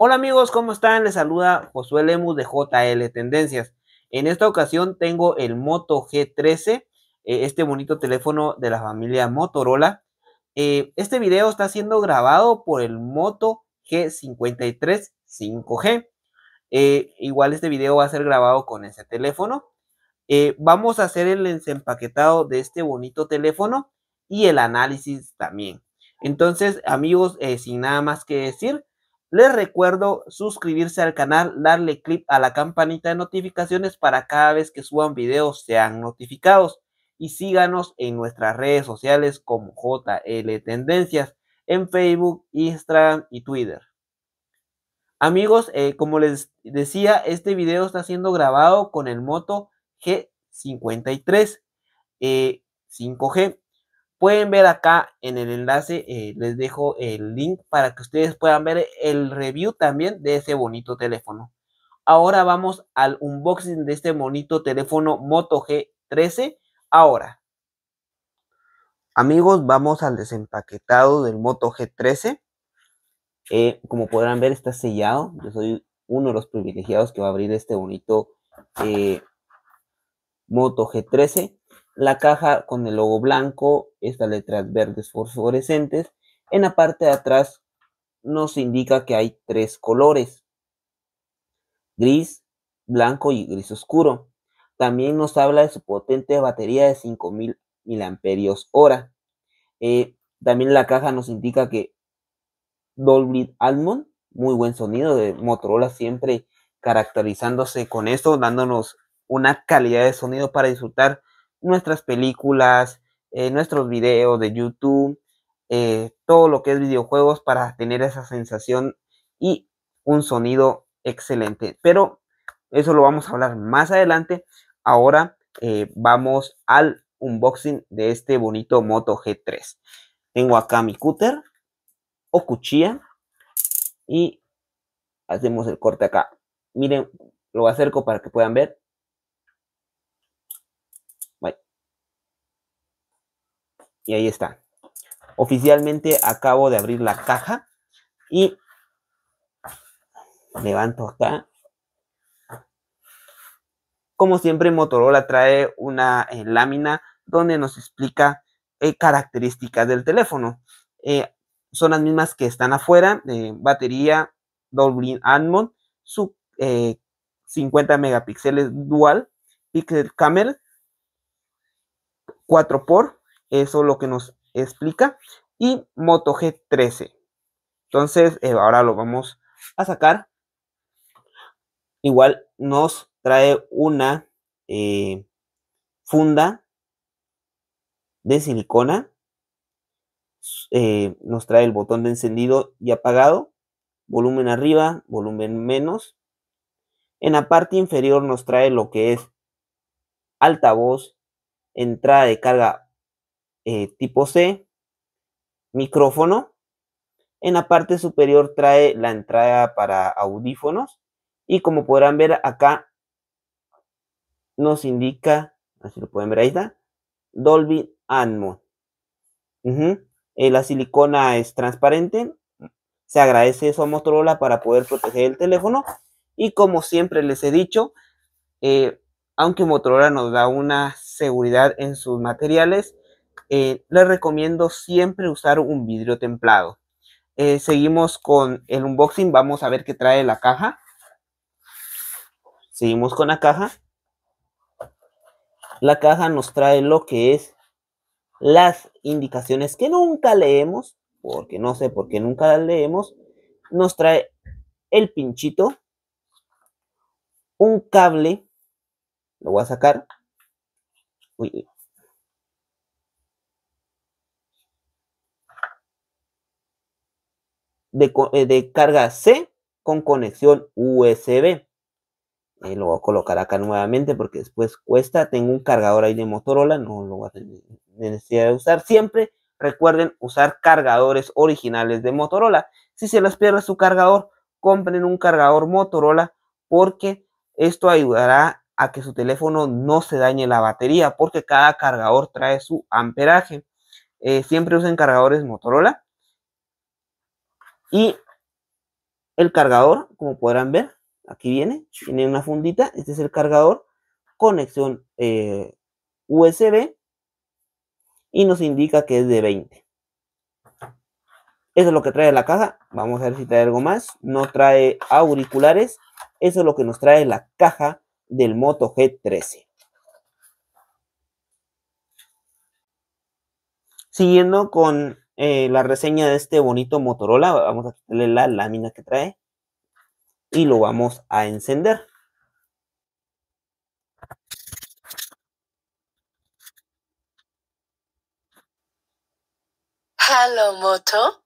Hola amigos, ¿cómo están? Les saluda Josué Lemus de JL Tendencias. En esta ocasión tengo el Moto G13, eh, este bonito teléfono de la familia Motorola. Eh, este video está siendo grabado por el Moto G53 5G. Eh, igual este video va a ser grabado con ese teléfono. vamos a hacer el desempaquetado de este bonito teléfono y el análisis también. Entonces, amigos, sin nada más que decir, les recuerdo suscribirse al canal, darle clic a la campanita de notificaciones para cada vez que suban videos sean notificados y síganos en nuestras redes sociales como JL Tendencias en Facebook, Instagram y Twitter. Amigos, eh, como les decía, este video está siendo grabado con el Moto G53 5G. Pueden ver acá en el enlace, eh, les dejo el link para que ustedes puedan ver el review también de ese bonito teléfono. Ahora vamos al unboxing de este bonito teléfono Moto G13. Ahora, amigos, vamos al desempaquetado del Moto G13. Eh, como podrán ver, está sellado. Yo soy uno de los privilegiados que va a abrir este bonito eh, Moto G13 la caja con el logo blanco, estas letras verdes fosforescentes. En la parte de atrás nos indica que hay tres colores, gris, blanco y gris oscuro. También nos habla de su potente batería de 5000 mAh. hora. Eh, también la caja nos indica que Dolby Almond, muy buen sonido de Motorola, siempre caracterizándose con esto, dándonos una calidad de sonido para disfrutar nuestras películas, eh, nuestros videos de YouTube, eh, todo lo que es videojuegos para tener esa sensación y un sonido excelente. Pero eso lo vamos a hablar más adelante. Ahora eh, vamos al unboxing de este bonito Moto G3. Tengo acá mi cúter o cuchilla y hacemos el corte acá. Miren, lo acerco para que puedan ver. Y ahí está. Oficialmente acabo de abrir la caja y levanto acá. Como siempre, Motorola trae una eh, lámina donde nos explica eh, características del teléfono. Eh, son las mismas que están afuera. batería Dolby Atmos, su 50 megapíxeles dual, pixel Camel. 4 por eso lo que nos explica. Y Moto G13. Entonces, eh, ahora lo vamos a sacar. Igual nos trae una eh, funda de silicona. Eh, nos trae el botón de encendido y apagado. Volumen arriba, volumen menos. En la parte inferior nos trae lo que es altavoz, entrada de carga eh, tipo C, micrófono. En la parte superior trae la entrada para audífonos y como podrán ver acá nos indica, así lo pueden ver ahí está, Dolby Atmos. Eh, la silicona es transparente. Se agradece eso a Motorola para poder proteger el teléfono. Y como siempre les he dicho, eh, aunque Motorola nos da una seguridad en sus materiales, eh, les recomiendo siempre usar un vidrio templado. Eh, seguimos con el unboxing, vamos a ver qué trae la caja. Seguimos con la caja. La caja nos trae lo que es las indicaciones que nunca leemos, porque no sé por qué nunca las leemos. Nos trae el pinchito, un cable, lo voy a sacar. Uy, Eh, de, carga C con conexión USB. y eh, lo voy a colocar acá nuevamente porque después cuesta. Tengo un cargador ahí de Motorola, no lo voy a tener necesidad de usar. Siempre recuerden usar cargadores originales de Motorola. Si se les pierde su cargador, compren un cargador Motorola porque esto ayudará a que su teléfono no se dañe la batería porque cada cargador trae su amperaje. Eh, siempre usen cargadores Motorola y el cargador, como podrán ver, aquí viene, tiene una fundita, este es el cargador, conexión eh, USB y nos indica que es de 20. Eso es lo que trae la caja. Vamos a ver si trae algo más. No trae auriculares. Eso es lo que nos trae la caja del Moto G13. Siguiendo con eh, la reseña de este bonito Motorola. Vamos a quitarle la lámina que trae y lo vamos a encender. Hello, Moto.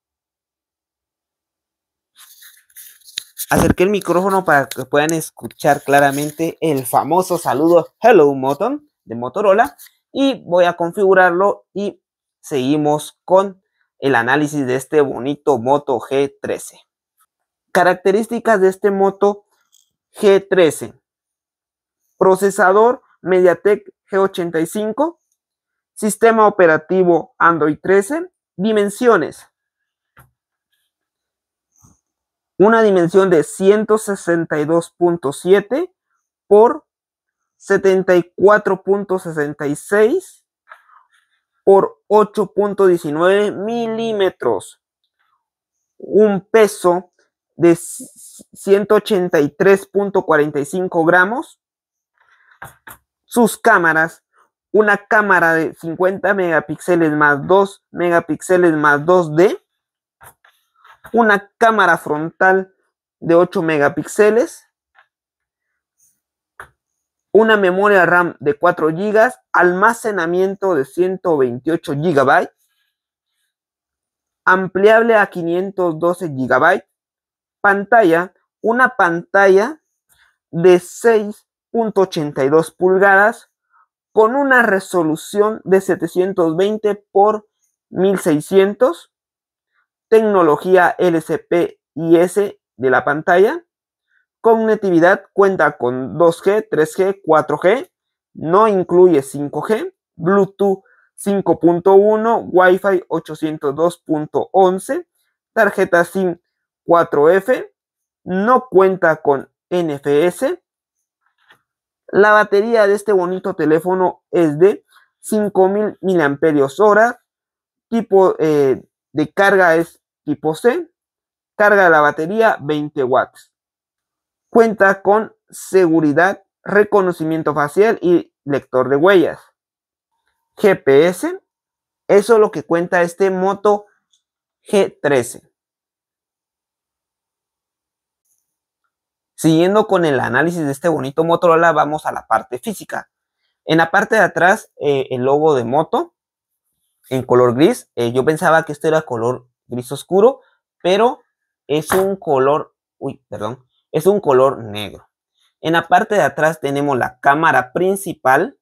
Acerqué el micrófono para que puedan escuchar claramente el famoso saludo Hello Moton de Motorola y voy a configurarlo y seguimos con el análisis de este bonito Moto G13. Características de este Moto G13. Procesador MediaTek G85. Sistema operativo Android 13. Dimensiones. Una dimensión de 162.7 por 74.66 por 8.19 milímetros, un peso de 183.45 gramos, sus cámaras, una cámara de 50 megapíxeles más 2 megapíxeles más 2D, una cámara frontal de 8 megapíxeles, una memoria RAM de 4 GB, almacenamiento de 128 GB, ampliable a 512 GB, pantalla, una pantalla de 6.82 pulgadas con una resolución de 720 por 1600, tecnología LCP IS de la pantalla, Cognitividad cuenta con 2G, 3G, 4G, no incluye 5G, Bluetooth 5.1, Wi-Fi 802.11, tarjeta SIM 4F, no cuenta con NFS. La batería de este bonito teléfono es de 5000 mAh, tipo eh, de carga es tipo C, carga de la batería 20 watts. Cuenta con seguridad, reconocimiento facial y lector de huellas. GPS, eso es lo que cuenta este Moto G13. Siguiendo con el análisis de este bonito Motorola, vamos a la parte física. En la parte de atrás, eh, el logo de Moto en color gris. Eh, yo pensaba que este era color gris oscuro, pero es un color, uy, perdón, es un color negro. En la parte de atrás tenemos la cámara principal,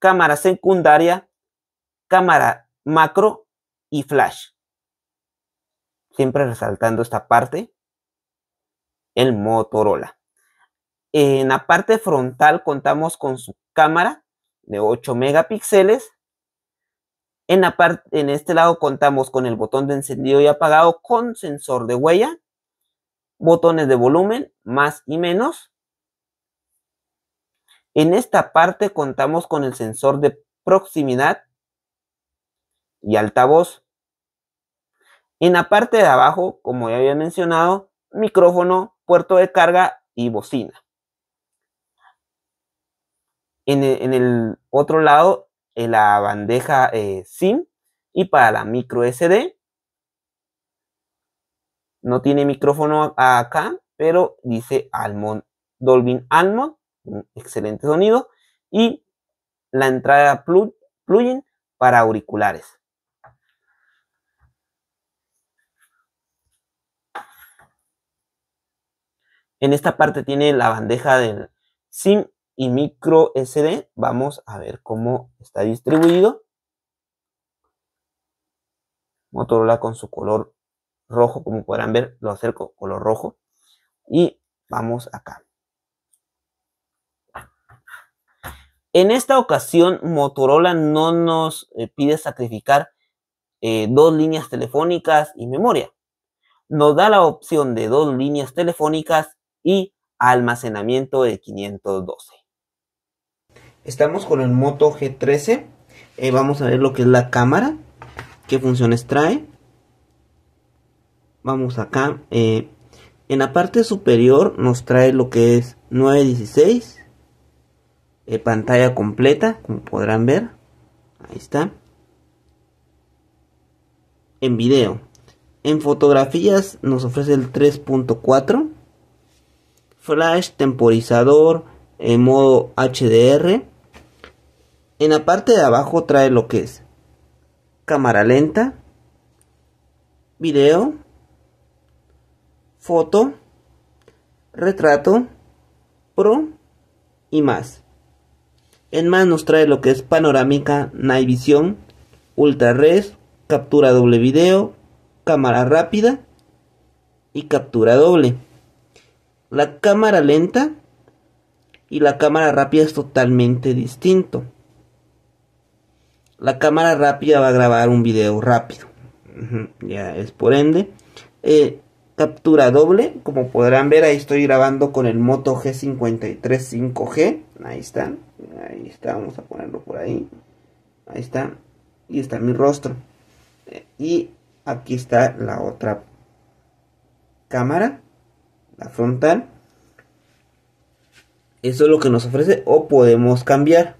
cámara secundaria, cámara macro y flash. Siempre resaltando esta parte, el Motorola. En la parte frontal contamos con su cámara de 8 megapíxeles. En, la en este lado contamos con el botón de encendido y apagado con sensor de huella botones de volumen, más y menos. En esta parte contamos con el sensor de proximidad y altavoz. En la parte de abajo, como ya había mencionado, micrófono, puerto de carga y bocina. En el, otro lado, en la bandeja eh, SIM y para la micro SD. No tiene micrófono acá, pero dice Almond, Dolby Almond, un excelente sonido. Y la entrada plug, plugin para auriculares. En esta parte tiene la bandeja del SIM y micro SD. Vamos a ver cómo está distribuido. Motorola con su color rojo, como podrán ver, lo acerco color rojo. Y vamos acá. En esta ocasión, Motorola no nos eh, pide sacrificar eh, dos líneas telefónicas y memoria. Nos da la opción de dos líneas telefónicas y almacenamiento de 512. Estamos con el Moto G13. Eh, vamos a ver lo que es la cámara, qué funciones trae vamos acá. Eh, en la parte superior nos trae lo que es 916. Eh, pantalla completa, como podrán ver. Ahí está. En video. En fotografías nos ofrece el 3.4. Flash, temporizador, en eh, modo HDR. En la parte de abajo trae lo que es cámara lenta, video, foto, retrato, pro y más. En más nos trae lo que es panorámica, night vision, ultra res, captura doble video, cámara rápida y captura doble. La cámara lenta y la cámara rápida es totalmente distinto. La cámara rápida va a grabar un video rápido. Ya es por ende. Eh, captura doble. Como podrán ver, ahí estoy grabando con el Moto G53 5G. Ahí está. Ahí está. Vamos a ponerlo por ahí. Ahí está. Y está mi rostro. Eh, y aquí está la otra cámara. La frontal. Eso es lo que nos ofrece. O podemos cambiar.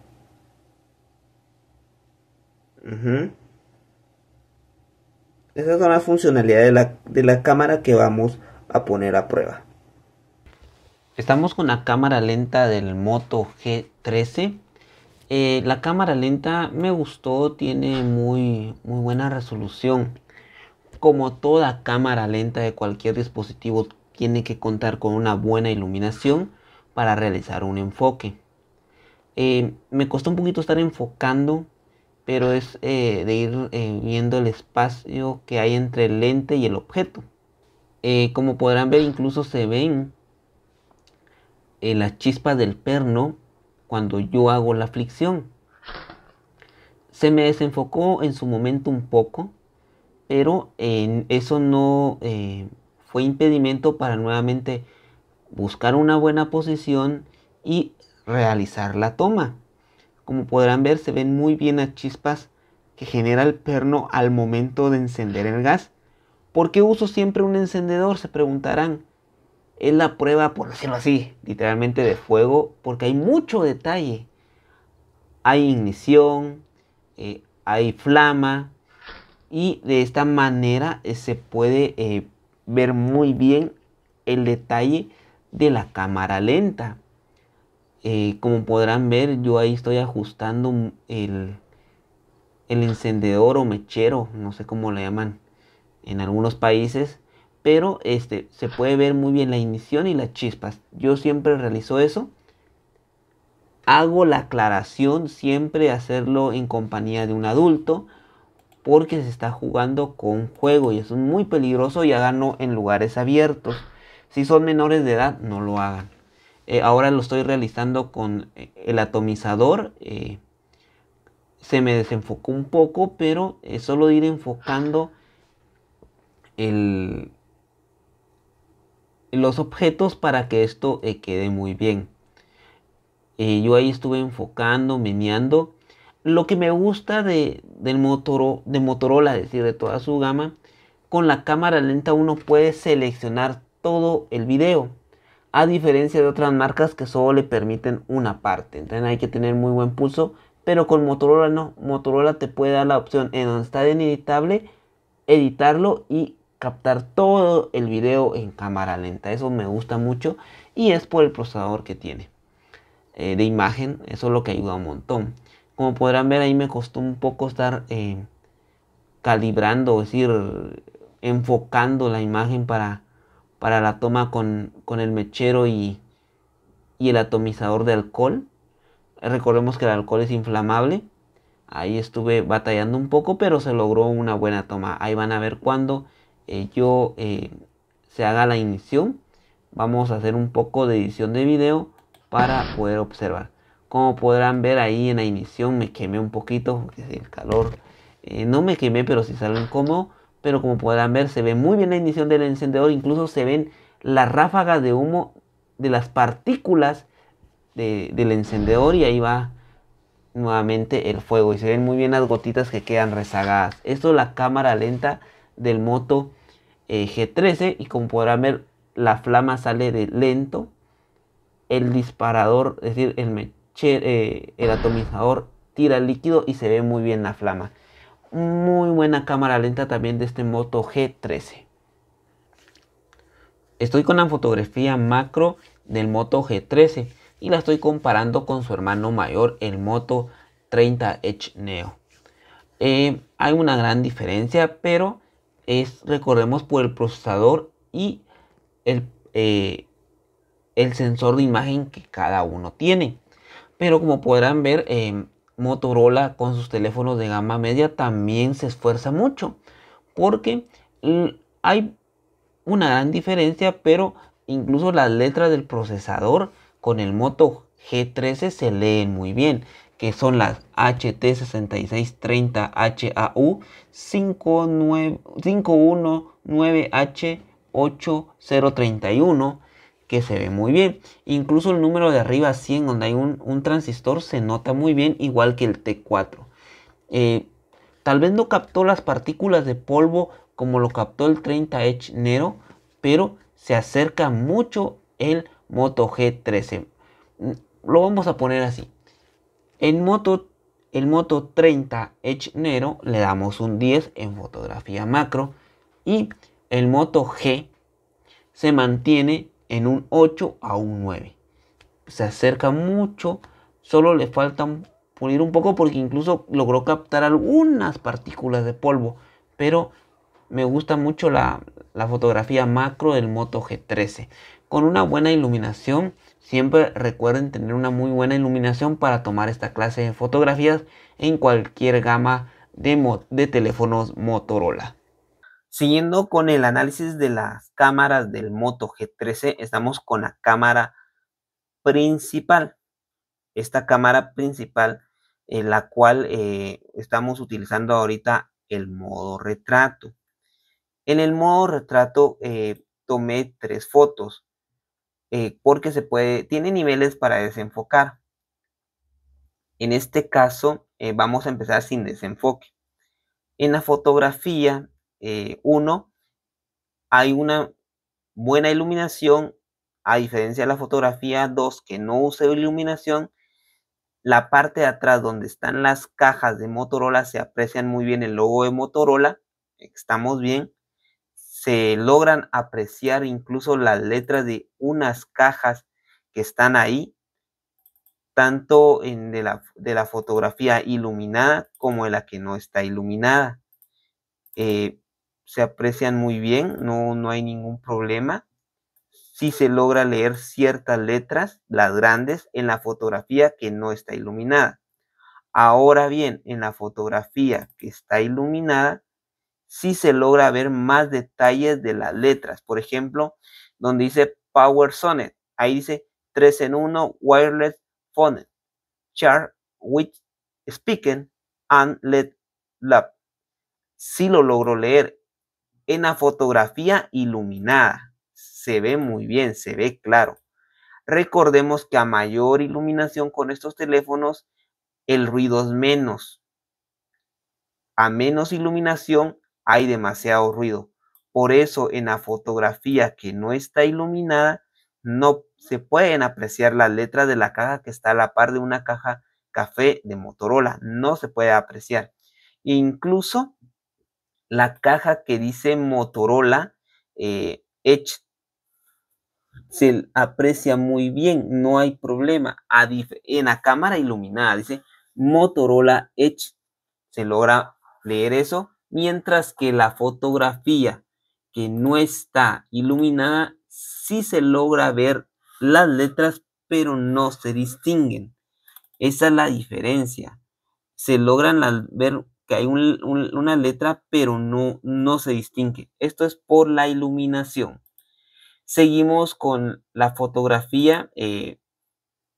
Esas son las funcionalidades de la, cámara que vamos a poner a prueba. Estamos con la cámara lenta del Moto G13. Eh, la cámara lenta me gustó, tiene muy, muy buena resolución. Como toda cámara lenta de cualquier dispositivo tiene que contar con una buena iluminación para realizar un enfoque. Eh, me costó un poquito estar enfocando pero es eh, de ir eh, viendo el espacio que hay entre el lente y el objeto. Eh, como podrán ver, incluso se ven las chispas del perno cuando yo hago la fricción. Se me desenfocó en su momento un poco, pero eso no fue impedimento para nuevamente buscar una buena posición y realizar la toma. Como podrán ver, se ven muy bien las chispas que genera el perno al momento de encender el gas. ¿Por qué uso siempre un encendedor? Se preguntarán. Es la prueba, por decirlo así, literalmente de fuego, porque hay mucho detalle. Hay ignición, eh, hay flama, y de esta manera eh, se puede eh, ver muy bien el detalle de la cámara lenta. Eh, como podrán ver, yo ahí estoy ajustando el, encendedor o mechero, no sé cómo le llaman en algunos países. Pero este, se puede ver muy bien la ignición y las chispas. Yo siempre realizo eso. Hago la aclaración siempre hacerlo en compañía de un adulto porque se está jugando con juego y es muy peligroso y háganlo en lugares abiertos. Si son menores de edad, no lo hagan. Eh, ahora lo estoy realizando con eh, el atomizador. Eh, se me desenfocó un poco, pero es solo ir enfocando los objetos para que esto quede muy bien. yo ahí estuve enfocando, meneando. Lo que me gusta de, de Motorola, es decir, de toda su gama, con la cámara lenta uno puede seleccionar todo el video a diferencia de otras marcas que solo le permiten una parte. Entonces hay que tener muy buen pulso, pero con Motorola no. Motorola te puede dar la opción en donde está en editable, editarlo y captar todo el video en cámara lenta. Eso me gusta mucho y es por el procesador que tiene eh, de imagen. Eso es lo que ayuda un montón. Como podrán ver ahí me costó un poco estar eh, calibrando, es decir, enfocando la imagen para para la toma con, el mechero y, el atomizador de alcohol. Recordemos que el alcohol es inflamable. Ahí estuve batallando un poco, pero se logró una buena toma. Ahí van a ver cuando eh, yo eh, se haga la inición. Vamos a hacer un poco de edición de video para poder observar. Como podrán ver ahí en la inición me quemé un poquito el calor. Eh, no me quemé, pero si salen como pero como podrán ver se ve muy bien la ignición del encendedor, incluso se ven las ráfagas de humo de las partículas del encendedor y ahí va nuevamente el fuego y se ven muy bien las gotitas que quedan rezagadas. Esto es la cámara lenta del Moto eh, G13 y como podrán ver la flama sale de lento, el disparador, es decir, el, eh, el atomizador tira el líquido y se ve muy bien la flama muy buena cámara lenta también de este Moto G13. Estoy con la fotografía macro del Moto G13 y la estoy comparando con su hermano mayor, el Moto 30 Edge Neo. Eh, hay una gran diferencia, pero es, recordemos, por el procesador y el, eh, el sensor de imagen que cada uno tiene. Pero como podrán ver, eh, Motorola con sus teléfonos de gama media también se esfuerza mucho porque hay una gran diferencia, pero incluso las letras del procesador con el Moto G13 se leen muy bien, que son las HT6630HAU 519, h 8031 que se ve muy bien. Incluso el número de arriba 100 donde hay un, transistor se nota muy bien igual que el T4. Eh, tal vez no captó las partículas de polvo como lo captó el 30H Nero, pero se acerca mucho el Moto G13. Lo vamos a poner así. En Moto, el Moto 30H Nero le damos un 10 en fotografía macro y el Moto G se mantiene en un 8 a un 9. Se acerca mucho, solo le falta pulir un poco porque incluso logró captar algunas partículas de polvo, pero me gusta mucho la, la fotografía macro del Moto G13. Con una buena iluminación, siempre recuerden tener una muy buena iluminación para tomar esta clase de fotografías en cualquier gama de, de teléfonos Motorola. Siguiendo con el análisis de las cámaras del Moto G13, estamos con la cámara principal. Esta cámara principal en la cual eh, estamos utilizando ahorita el modo retrato. En el modo retrato eh, tomé tres fotos eh, porque se puede, tiene niveles para desenfocar. En este caso vamos a empezar sin desenfoque. En la fotografía eh, uno, hay una buena iluminación, a diferencia de la fotografía 2 que no usa iluminación, la parte de atrás donde están las cajas de Motorola se aprecian muy bien el logo de Motorola, estamos bien, se logran apreciar incluso las letras de unas cajas que están ahí, tanto en de, la, fotografía iluminada como de la que no está iluminada. Eh, se aprecian muy bien, no, no hay ningún problema. Si se logra leer ciertas letras, las grandes, en la fotografía que no está iluminada. Ahora bien, en la fotografía que está iluminada, sí se logra ver más detalles de las letras. Por ejemplo, donde dice Power Sonnet, ahí dice 3 en 1 Wireless Phone, char with Speaking and Let Lab. si lo logro leer en la fotografía iluminada se ve muy bien, se ve claro. Recordemos que a mayor iluminación con estos teléfonos, el ruido es menos. A menos iluminación hay demasiado ruido. Por eso en la fotografía que no está iluminada, no se pueden apreciar las letras de la caja que está a la par de una caja café de Motorola. No se puede apreciar. Incluso la caja que dice Motorola eh, Edge. Se aprecia muy bien, no hay problema. en la cámara iluminada dice Motorola Edge. Se logra leer eso, mientras que la fotografía que no está iluminada, sí se logra ver las letras, pero no se distinguen. Esa es la diferencia. Se logran ver que hay una letra, pero no, no se distingue. Esto es por la iluminación. Seguimos con la fotografía eh,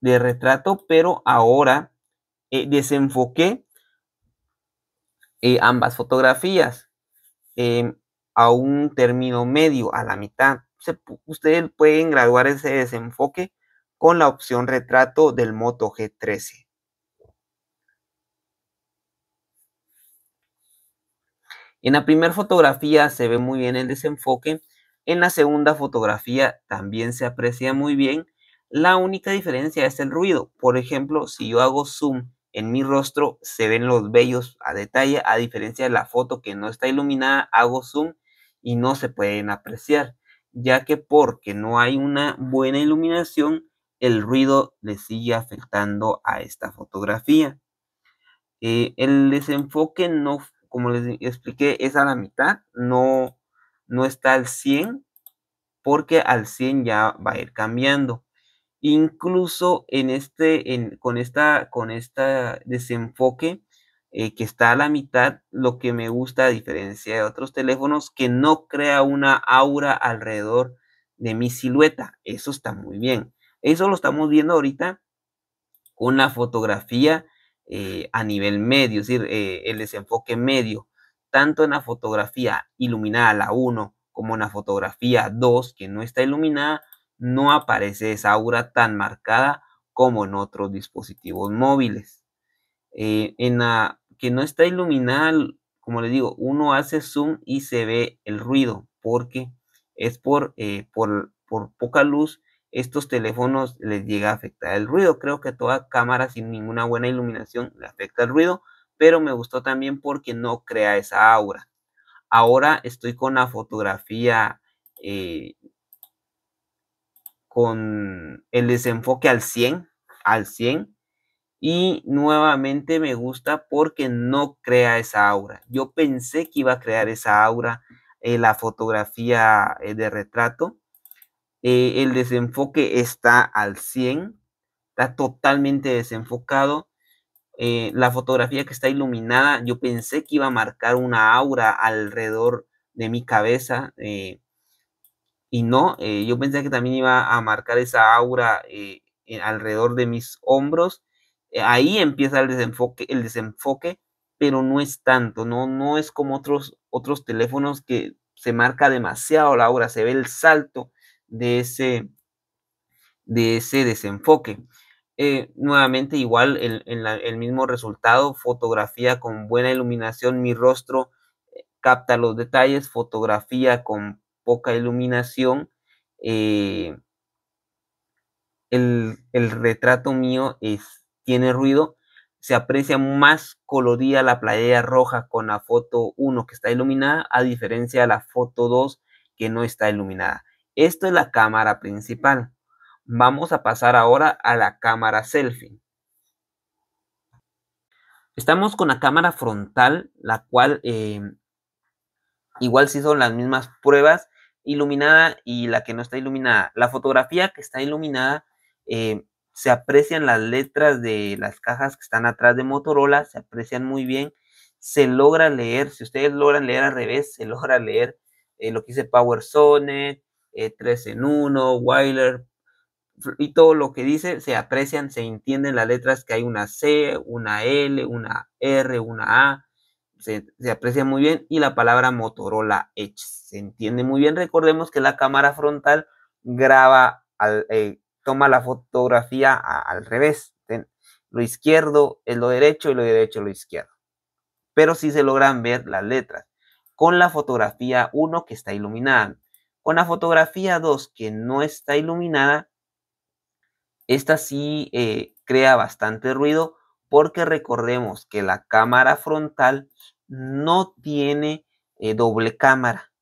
de retrato, pero ahora eh, desenfoqué eh, ambas fotografías em, a un término medio, a la mitad. ustedes pueden graduar ese desenfoque con la opción retrato del Moto G13. En la primera fotografía se ve muy bien el desenfoque, en la segunda fotografía también se aprecia muy bien. La única diferencia es el ruido. Por ejemplo, si yo hago zoom en mi rostro, se ven los vellos a detalle, a diferencia de la foto que no está iluminada, hago zoom y no se pueden apreciar, ya que porque no hay una buena iluminación, el ruido le sigue afectando a esta fotografía. Eh, el desenfoque no como les expliqué, es a la mitad, no, no está al 100, porque al 100 ya va a ir cambiando. Incluso en este, con esta, con esta desenfoque eh, que está a la mitad, lo que me gusta a diferencia de otros teléfonos, que no crea una aura alrededor de mi silueta. Eso está muy bien. Eso lo estamos viendo ahorita con la fotografía eh, a nivel medio, es decir, eh, el desenfoque medio, tanto en la fotografía iluminada, la 1, como en la fotografía 2, que no está iluminada, no aparece esa aura tan marcada como en otros dispositivos móviles. Eh, en la que no está iluminada, como les digo, uno hace zoom y se ve el ruido, porque es por, por, por poca luz estos teléfonos les llega a afectar el ruido. Creo que toda cámara sin ninguna buena iluminación le afecta el ruido, pero me gustó también porque no crea esa aura. Ahora estoy con la fotografía eh, con el desenfoque al 100, al 100. Y nuevamente me gusta porque no crea esa aura. Yo pensé que iba a crear esa aura en eh, la fotografía eh, de retrato, eh, el desenfoque está al 100, está totalmente desenfocado. Eh, la fotografía que está iluminada, yo pensé que iba a marcar una aura alrededor de mi cabeza eh, y no, yo pensé que también iba a marcar esa aura alrededor de mis hombros. ahí empieza el desenfoque, el desenfoque, pero no es tanto, no, no es como otros, otros teléfonos que se marca demasiado la aura, se ve el salto de ese, de ese desenfoque. Eh, nuevamente, igual el, mismo resultado, fotografía con buena iluminación, mi rostro eh, capta los detalles, fotografía con poca iluminación, eh, el, retrato mío es, tiene ruido, se aprecia más colorida la playera roja con la foto 1 que está iluminada, a diferencia de la foto 2 que no está iluminada. Esto es la cámara principal. Vamos a pasar ahora a la cámara selfie. Estamos con la cámara frontal, la cual em, igual si son las mismas pruebas, iluminada y la que no está iluminada. La fotografía que está iluminada em, se aprecian las letras de las cajas que están atrás de Motorola, se aprecian muy bien, se logra leer, si ustedes logran leer al revés, se logra leer eh, lo que dice Powerzone eh, Tres en 1, Weiler, y todo lo que dice se aprecian, se entienden las letras que hay una C, una L, una R, una A, se, aprecia muy bien y la palabra Motorola Edge se entiende muy bien. Recordemos que la cámara frontal graba, al, eh, toma la fotografía al revés, lo izquierdo es lo derecho y lo derecho es lo izquierdo. Pero sí se logran ver las letras con la fotografía 1 que está iluminada. Con la fotografía 2 que no está iluminada, esta sí eh, crea bastante ruido porque recordemos que la cámara frontal no tiene eh, doble cámara.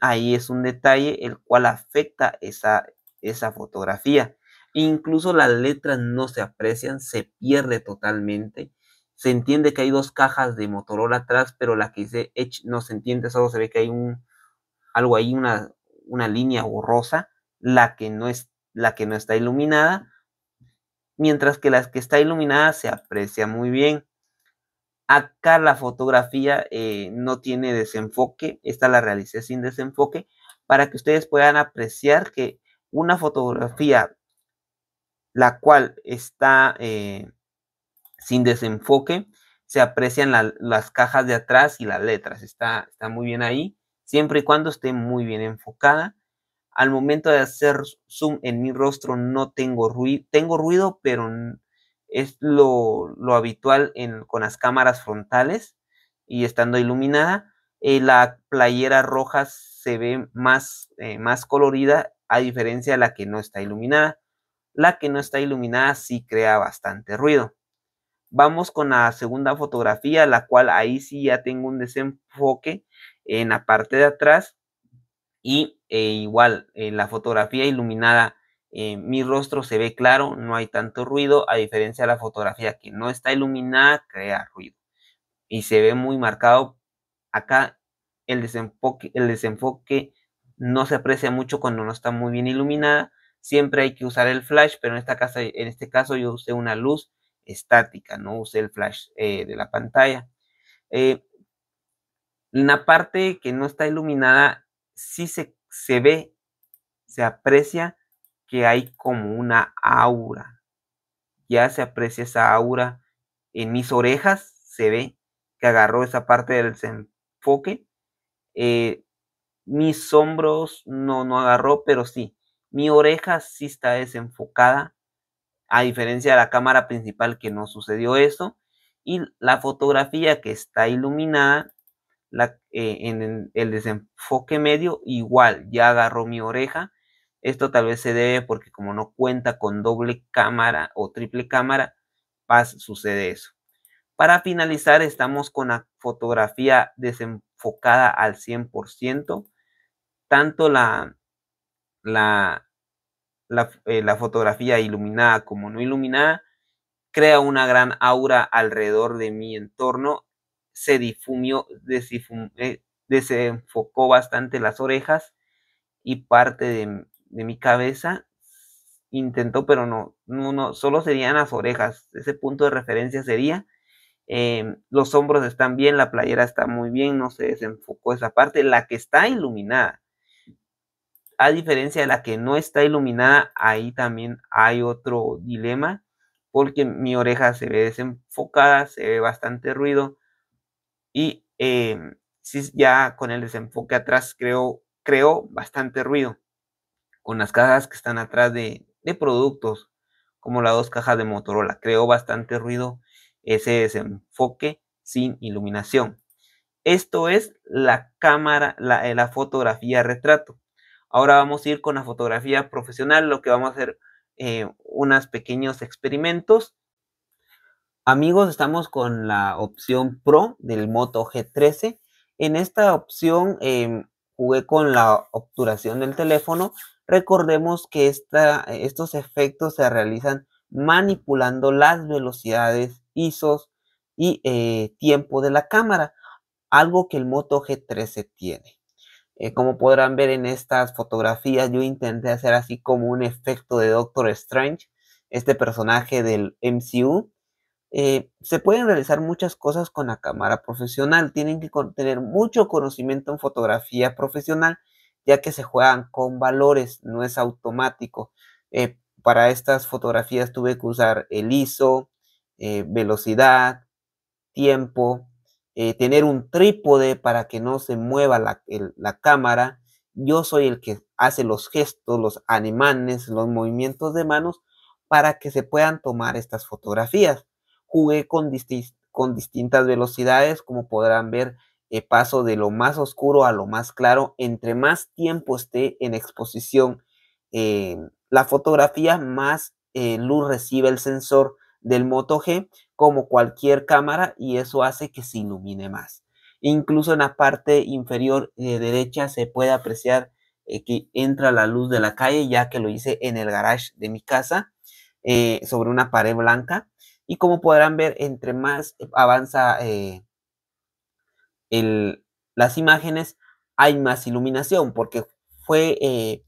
ahí es un detalle el cual afecta esa, esa fotografía. Incluso las letras no se aprecian, se pierde totalmente. Se entiende que hay dos cajas de Motorola atrás, pero la que dice Edge no se entiende, solo se ve que hay un algo ahí, una, una línea borrosa, la que no, es, la que no está iluminada, mientras que la que está iluminada se aprecia muy bien. Acá la fotografía eh, no tiene desenfoque, esta la realicé sin desenfoque, para que ustedes puedan apreciar que una fotografía la cual está eh, sin desenfoque, se aprecian las cajas de atrás y las letras, está, está muy bien ahí siempre y cuando esté muy bien enfocada. Al momento de hacer zoom en mi rostro no tengo ruido, tengo ruido, pero es lo, habitual en, con las cámaras frontales y estando iluminada. Eh, la playera roja se ve más, eh, más colorida a diferencia de la que no está iluminada. La que no está iluminada sí crea bastante ruido. Vamos con la segunda fotografía, la cual ahí sí ya tengo un desenfoque en la parte de atrás y eh, igual en eh, la fotografía iluminada eh, mi rostro se ve claro no hay tanto ruido a diferencia de la fotografía que no está iluminada crea ruido y se ve muy marcado acá el desenfoque el desenfoque no se aprecia mucho cuando no está muy bien iluminada siempre hay que usar el flash pero en esta casa en este caso yo usé una luz estática no usé el flash de la pantalla la parte que no está iluminada sí se, se ve, se aprecia que hay como una aura. Ya se aprecia esa aura. En mis orejas se ve que agarró esa parte del desenfoque. Eh, mis hombros no, no agarró, pero sí. Mi oreja sí está desenfocada, a diferencia de la cámara principal que no sucedió eso. Y la fotografía que está iluminada eh, en el desenfoque medio, igual ya agarró mi oreja. Esto tal vez se debe porque como no cuenta con doble cámara o triple cámara, sucede eso. Para finalizar, estamos con la fotografía desenfocada al 100%. Tanto la, la, la, eh, la, fotografía iluminada como no iluminada crea una gran aura alrededor de mi entorno se difumió, eh, desenfocó bastante las orejas y parte de, mi cabeza. Intentó, pero no, no, solo serían las orejas. Ese punto de referencia sería. Em, los hombros están bien, la playera está muy bien, no se desenfocó esa parte. La que está iluminada, a diferencia de la que no está iluminada, ahí también hay otro dilema, porque mi oreja se ve desenfocada, se ve bastante ruido, y em, si ya con el desenfoque atrás creó, bastante ruido con las cajas que están atrás de, productos como las dos cajas de Motorola. Creó bastante ruido ese desenfoque sin iluminación. Esto es la cámara, la, fotografía retrato. Ahora vamos a ir con la fotografía profesional, lo que vamos a hacer eh, unos pequeños experimentos Amigos, estamos con la opción Pro del Moto G13. En esta opción em, jugué con la obturación del teléfono. Recordemos que estos efectos se realizan manipulando las velocidades, ISOs y eh, tiempo de la cámara, algo que el Moto G13 tiene. Eh, como podrán ver en estas fotografías, yo intenté hacer así como un efecto de Doctor Strange, este personaje del MCU, eh, se pueden realizar muchas cosas con la cámara profesional. Tienen que tener mucho conocimiento en fotografía profesional, ya que se juegan con valores, no es automático. Eh, para estas fotografías tuve que usar el ISO, eh, velocidad, tiempo, tener un trípode para que no se mueva la, la cámara. Yo soy el que hace los gestos, los animanes, los movimientos de manos para que se puedan tomar estas fotografías jugué con, con distintas velocidades, como podrán ver, eh, paso de lo más oscuro a lo más claro. Entre más tiempo esté en exposición eh, la fotografía, más eh, luz recibe el sensor del Moto G, como cualquier cámara, y eso hace que se ilumine más. Incluso en la parte inferior derecha se puede apreciar que entra la luz de la calle, ya que lo hice en el garage de mi casa, sobre una pared blanca. Y como podrán ver, entre más eh, avanza eh, las imágenes, hay más iluminación, porque fue, eh,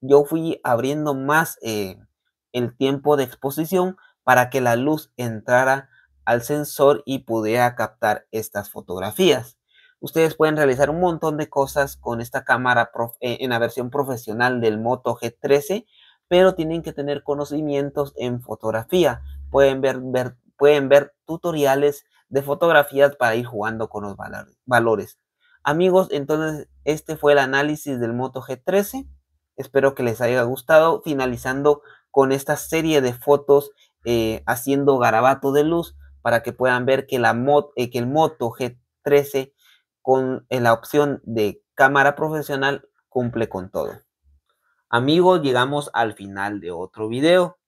yo fui abriendo más el tiempo de exposición para que la luz entrara al sensor y pudiera captar estas fotografías. Ustedes pueden realizar un montón de cosas con esta cámara en la versión profesional del Moto G13, pero tienen que tener conocimientos en fotografía pueden ver, pueden ver tutoriales de fotografías para ir jugando con los valores. Amigos, entonces este fue el análisis del Moto G13. Espero que les haya gustado. Finalizando con esta serie de fotos eh, haciendo garabato de luz para que puedan ver que, la eh, que el Moto G13 con eh, la opción de cámara profesional cumple con todo. Amigos, llegamos al final de otro video.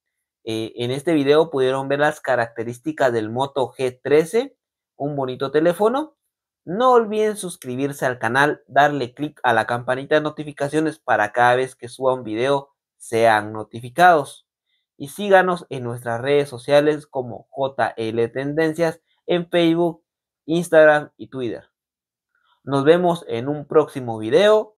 Eh, en este video pudieron ver las características del Moto G13, un bonito teléfono. No olviden suscribirse al canal, darle clic a la campanita de notificaciones para cada vez que suba un video sean notificados. Y síganos en nuestras redes sociales como JL Tendencias en Facebook, Instagram y Twitter. Nos vemos en un próximo video.